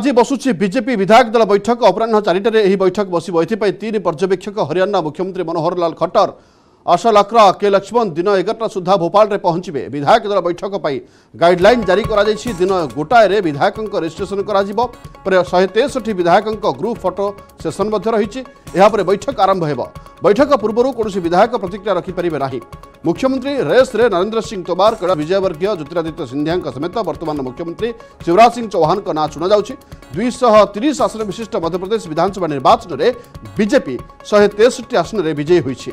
ଆଜି ବସୁଛି ବିଜେପି ବିଧାୟକ ଦଳ ବୈଠକ ଅପରାହ୍ନ ଚାରିଟାରେ ଏହି ବୈଠକ ବସିବ ଏଥିପାଇଁ ତିନି ପର୍ଯ୍ୟବେକ୍ଷକ ହରିୟାଣା ମୁଖ୍ୟମନ୍ତ୍ରୀ ମନୋହରଲାଲ ଖଟ୍ଟର ଆଶା ଲକ୍ରା କେ ଲକ୍ଷ୍ମଣ ଦିନ ଏଗାରଟା ସୁଦ୍ଧା ଭୋପାଳରେ ପହଞ୍ଚିବେ ବିଧାୟକ ଦଳ ବୈଠକ ପାଇଁ ଗାଇଡ୍ଲାଇନ୍ ଜାରି କରାଯାଇଛି ଦିନ ଗୋଟାଏରେ ବିଧାୟକଙ୍କ ରେଜିଷ୍ଟ୍ରେସନ କରାଯିବ ପରେ ଶହେ ତେଷଠି ବିଧାୟକଙ୍କ ଗ୍ରୁପ୍ ଫଟୋ ସେସନ୍ ମଧ୍ୟ ରହିଛି ଏହାପରେ ବୈଠକ ଆରମ୍ଭ ହେବ बैठक पूर्व कौन विधायक प्रतिक्रिया रखिपारे ना मुख्यमंत्री रेस रे नरेंद्र सिंह तोमार क्रीड़ा विजयवर्गीय ज्योतिरादित्य सिंधिया समेत बर्तमान मुख्यमंत्री शिवराज सिंह चौहान का ना चुना जाश तीस आसन विशिष्ट मध्यप्रदेश विधानसभा निर्वाचन में बीजेपी शहे तेसठी आसन में विजयी हो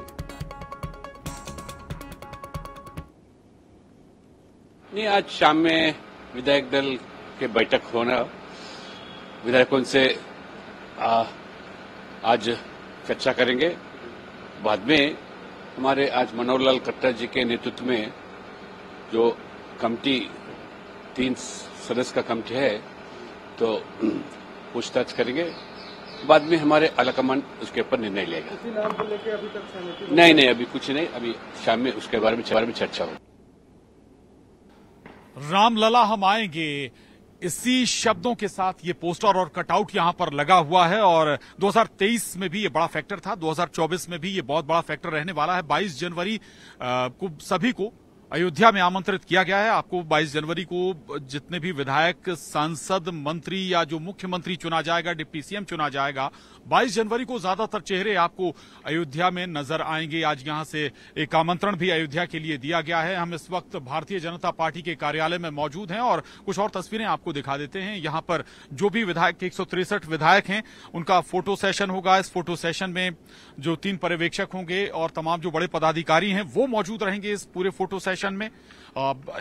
आज शाम में विधायक दल के बैठक होना विधायकों से आ, आज चर्चा करेंगे बाद में हमारे आज मनोहर लाल खट्टर जी के नेतृत्व में जो कमिटी तीन सदस्य का कमिटी है तो पूछताछ करेंगे बाद में हमारे आलाकमान उसके ऊपर निर्णय लेगा नहीं नहीं अभी कुछ नहीं अभी शाम में उसके बारे में बारे में चर्चा हो रामलला हम आएंगे इसी शब्दों के साथ ये पोस्टर और कटआउट यहां पर लगा हुआ है और 2023 में भी ये बड़ा फैक्टर था 2024 में भी ये बहुत बड़ा फैक्टर रहने वाला है 22 जनवरी को सभी को अयोध्या में आमंत्रित किया गया है आपको 22 जनवरी को जितने भी विधायक सांसद मंत्री या जो मुख्यमंत्री चुना जाएगा डिप्टी सीएम चुना जाएगा 22 जनवरी को ज्यादातर चेहरे आपको अयोध्या में नजर आएंगे आज यहां से एक आमंत्रण भी अयोध्या के लिए दिया गया है हम इस वक्त भारतीय जनता पार्टी के कार्यालय में मौजूद हैं और कुछ और तस्वीरें आपको दिखा देते हैं यहां पर जो भी विधायक एक विधायक हैं उनका फोटो सेशन होगा इस फोटो सेशन में जो तीन पर्यवेक्षक होंगे और तमाम जो बड़े पदाधिकारी हैं वो मौजूद रहेंगे इस पूरे फोटो सेशन सेशन में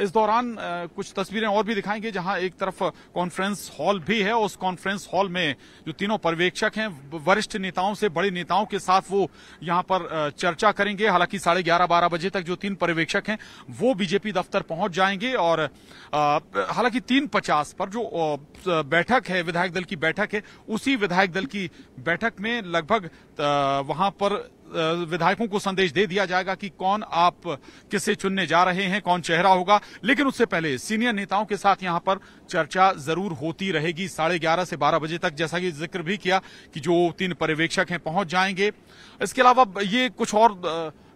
इस दौरान कुछ तस्वीरें और भी दिखाएंगे जहां एक तरफ कॉन्फ्रेंस हॉल भी है उस कॉन्फ्रेंस हॉल में जो तीनों पर्यवेक्षक हैं वरिष्ठ नेताओं से बड़े नेताओं के साथ वो यहां पर चर्चा करेंगे हालांकि साढ़े ग्यारह बारह बजे तक जो तीन पर्यवेक्षक हैं वो बीजेपी दफ्तर पहुंच जाएंगे और हालांकि तीन पचास पर जो बैठक है विधायक दल की बैठक है उसी विधायक दल की बैठक में लगभग वहां पर विधायकों को संदेश दे दिया जाएगा कि कौन आप किसे चुनने जा रहे हैं कौन चेहरा होगा लेकिन उससे पहले सीनियर नेताओं के साथ यहां पर चर्चा जरूर होती रहेगी साढ़े ग्यारह से बारह बजे तक जैसा कि जिक्र भी किया कि जो तीन पर्यवेक्षक हैं पहुंच जाएंगे इसके अलावा ये कुछ और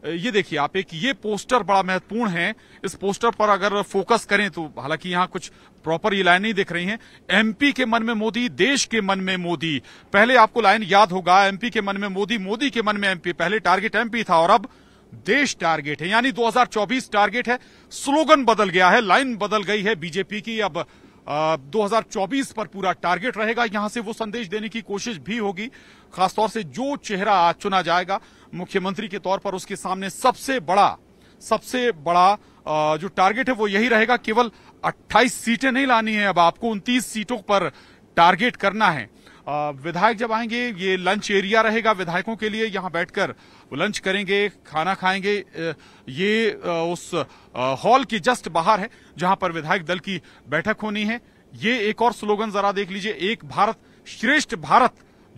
ये देखिए आप एक ये पोस्टर बड़ा महत्वपूर्ण है इस पोस्टर पर अगर फोकस करें तो हालांकि यहाँ कुछ प्रॉपर ये लाइन नहीं दिख रही हैं एमपी के मन में मोदी देश के मन में मोदी पहले आपको लाइन याद होगा एमपी के मन में मोदी मोदी के मन में एमपी पहले टारगेट एमपी था और अब देश टारगेट है यानी 2024 टारगेट है स्लोगन बदल गया है लाइन बदल गई है बीजेपी की अब 2024 पर पूरा टारगेट रहेगा यहां से वो संदेश देने की कोशिश भी होगी खासतौर से जो चेहरा आज चुना जाएगा मुख्यमंत्री के तौर पर उसके सामने सबसे बड़ा सबसे बड़ा जो टारगेट है वो यही रहेगा केवल 28 सीटें नहीं लानी है अब आपको 29 सीटों पर टारगेट करना है विधायक जब आएंगे ये लंच एरिया रहेगा विधायकों के लिए यहाँ बैठकर लंच करेंगे खाना खाएंगे ये उस हॉल के जस्ट बाहर है जहां पर विधायक दल की बैठक होनी है ये एक और स्लोगन जरा देख लीजिए एक भारत श्रेष्ठ भारत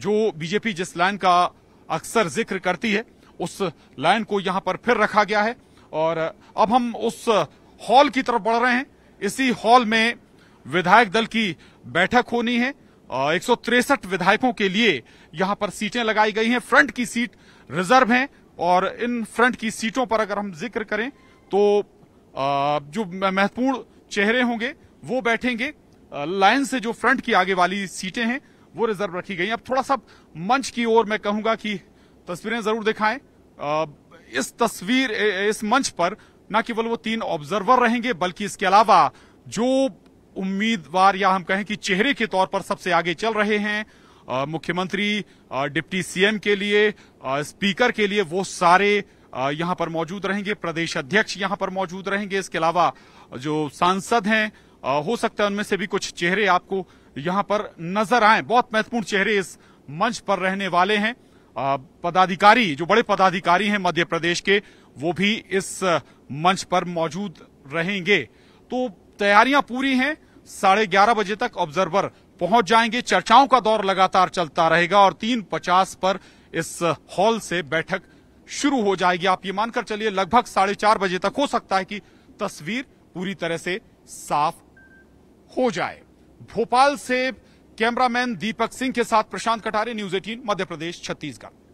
जो बीजेपी जिस लाइन का अक्सर जिक्र करती है उस लाइन को यहां पर फिर रखा गया है और अब हम उस हॉल की तरफ बढ़ रहे हैं इसी हॉल में विधायक दल की बैठक होनी है एक विधायकों के लिए यहां पर सीटें लगाई गई हैं फ्रंट की सीट रिजर्व हैं और इन फ्रंट की सीटों पर अगर हम जिक्र करें तो जो महत्वपूर्ण चेहरे होंगे वो बैठेंगे लाइन से जो फ्रंट की आगे वाली सीटें हैं वो रिजर्व रखी गई अब थोड़ा सा मंच की ओर मैं कहूंगा कि तस्वीरें जरूर दिखाएं इस तस्वीर इस मंच पर न केवल वो तीन ऑब्जर्वर रहेंगे बल्कि इसके अलावा जो उम्मीदवार या हम कहें कि चेहरे के तौर पर सबसे आगे चल रहे हैं मुख्यमंत्री डिप्टी सीएम के लिए स्पीकर के लिए वो सारे यहाँ पर मौजूद रहेंगे प्रदेश अध्यक्ष यहाँ पर मौजूद रहेंगे इसके अलावा जो सांसद हैं हो सकता है उनमें से भी कुछ चेहरे आपको यहाँ पर नजर आए बहुत महत्वपूर्ण चेहरे इस मंच पर रहने वाले हैं पदाधिकारी जो बड़े पदाधिकारी हैं मध्य प्रदेश के वो भी इस मंच पर मौजूद रहेंगे तो तैयारियां पूरी हैं साढ़े ग्यारह बजे तक ऑब्जर्वर पहुंच जाएंगे चर्चाओं का दौर लगातार चलता रहेगा और तीन पचास पर इस हॉल से बैठक शुरू हो जाएगी आप ये मानकर चलिए लगभग साढ़े चार बजे तक हो सकता है कि तस्वीर पूरी तरह से साफ हो जाए भोपाल से कैमरामैन दीपक सिंह के साथ प्रशांत कटारे न्यूज एटीन मध्य प्रदेश छत्तीसगढ़